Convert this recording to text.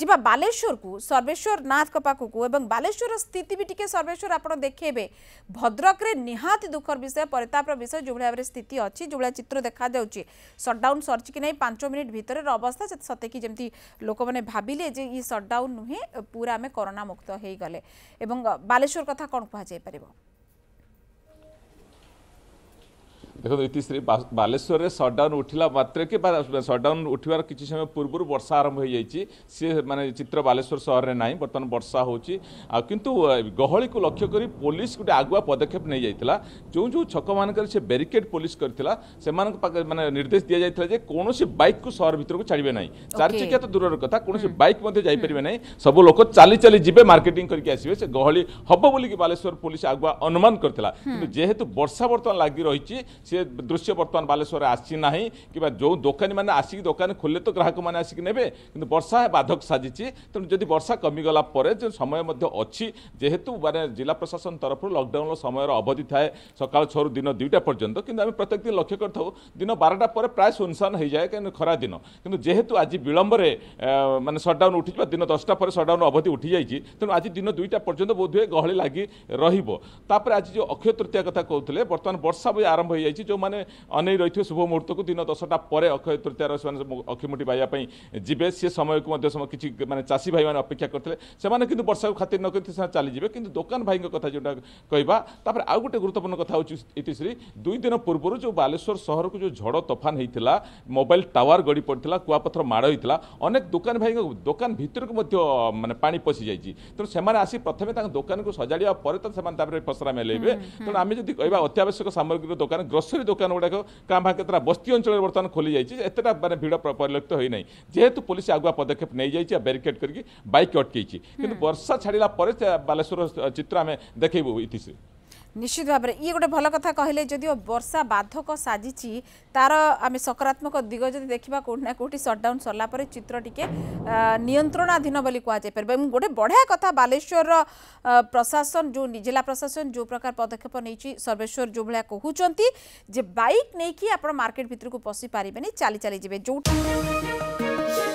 जीवा बालेश्वर को सर्वेश्वर नाथ पाख को बालेश्वर स्थित भी टी सर्वेश्वर आप देखे भद्रक निहाती दुखर विषय परिताप विषय जो भाव में स्थित अच्छी जो भाई चित्र देखा सटडाउन सर कि नहीं पांच मिनिट भर अवस्था सत्य जमी लोक मैंने भाविले ये सटडाउन नुहे पूरा आम करोना मुक्त हो गले बालेश्वर कथा कौन कह ଦେଖନ୍ତୁ ଇତିଶ୍ରୀ ବାଲେଶ୍ୱରରେ ସଟ୍ଡାଉନ୍ ଉଠିଲା ମାତ୍ରକେ ବା ସଟ୍ଡାଉନ୍ ଉଠିବାର କିଛି ସମୟ ପୂର୍ବରୁ ବର୍ଷା ଆରମ୍ଭ ହୋଇଯାଇଛି ସିଏ ମାନେ ଚିତ୍ର ବାଲେଶ୍ୱର ସହରରେ ନାହିଁ ବର୍ତ୍ତମାନ ବର୍ଷା ହେଉଛି ଆଉ କିନ୍ତୁ ଗହଳିକୁ ଲକ୍ଷ୍ୟ କରି ପୋଲିସ ଗୋଟେ ଆଗୁଆ ପଦକ୍ଷେପ ନେଇଯାଇଥିଲା ଯେଉଁ ଯେଉଁ ଛକମାନଙ୍କରେ ସେ ବ୍ୟାରିକେଡ୍ ପୋଲିସ କରିଥିଲା ସେମାନଙ୍କ ପାଖରେ ମାନେ ନିର୍ଦ୍ଦେଶ ଦିଆଯାଇଥିଲା ଯେ କୌଣସି ବାଇକ୍କୁ ସହର ଭିତରକୁ ଛାଡ଼ିବେ ନାହିଁ ଚାରିଚକିଆ ତ ଦୂରର କଥା କୌଣସି ବାଇକ୍ ମଧ୍ୟ ଯାଇପାରିବେ ନାହିଁ ସବୁ ଲୋକ ଚାଲି ଚାଲି ଯିବେ ମାର୍କେଟିଂ କରିକି ଆସିବେ ସେ ଗହଳି ହେବ ବୋଲିକି ବାଲେଶ୍ୱର ପୋଲିସ ଆଗୁଆ ଅନୁମାନ କରିଥିଲା କିନ୍ତୁ ଯେହେତୁ ବର୍ଷା ବର୍ତ୍ତମାନ ଲାଗି ରହିଛି সে দৃশ্য বর্তমান বালেশ্বরে আসছি না কিংবা যে দোকানী মানে আসিকি দোকান খোলে তো গ্রাহক মানে আসিকি নেবে কিন্তু বর্ষা বাধক সাজিছি তেমন যদি বর্ষা কমিগলা পরে যে সময় মধ্যে অছি যেহেতু মানে জেলা প্রশাসন তরফ লকডাউন সময়ের অবধি থাকে সকাল ছু দিন দুইটা পর্যন্ত কিন্তু আমি প্রত্যেক দিন লক্ষ্য করে থাকু দিন বারোটা পরে প্রায় সুনসান হয়ে যায় কেন খরা দিন কিন্তু যেহেতু আজ বিলম্বরে মানে সটডাউন উঠি বা দিন দশটা পরে সটডাউন অবধি উঠি যাই তেমন আজ দিন দুইটা পর্যন্ত বোধ হয়ে গহলি লাগি রহব তাপরে আজ যে অক্ষয় তৃতীয় কথা কৌলে বর্তমান বর্ষা বই আরম্ভ হয়ে যাই जो अनै रहिथि शुभ मुहुर्त दस अक्ष अखिमुटी बाबा जे से समयको चासी भाइ अपेक्षा गरिदिनु वर्षाको खातिर नकु दोकान भाइको कथा जोडा क्यापर आउँ गए गुर्व कथा इतिश्री दिन पूर्व जो बालेश्वर को जो झड तोफान मोबाइल टावर गड़ी पडिला कुवापथर माड होइन अनेक दोकान भाइ दोकान भित्रको पािस प्रथमे दोकान सजाड पसरा मेन आम अत्यावश्यक सामग्री दोकान ग्रस्तो ग्रोसरी दुकान गुड़ाक कांभा के बस्ती अंचल बर्तमान खोली जाइए एतटा मैंने भिड़ पर होना जेहतु पुलिस आगुआ पदक्षेप नहीं जाइए बारिकेड करके बैक अटकई कि वर्षा छाड़ापर बालेश्वर चित्र आम देखू इतिश्री নিশ্চিত ভাবে ইয়ে গোটে ভাল কথা কহিলে যদিও বর্ষা বাধক সাজিছি তার আমি সকারাৎমক দিগ যদি দেখা কোটি না কোটি সটডাউন সরলা পরে চিত্র টিকে নিয়ন্ত্রণাধীন বলে কুযাই পার এবং গোটে বঢ়িয়া কথা বালেশ্বর প্রশাসন যে জেলা প্রশাসন যে প্রকার পদক্ষেপ নিয়েছি সর্বেশ্বর যেভাবে কুচার যে বাইক নেই আপনার মার্কেট ভিতরক পশি পারে চালি চালি যাবে যেটা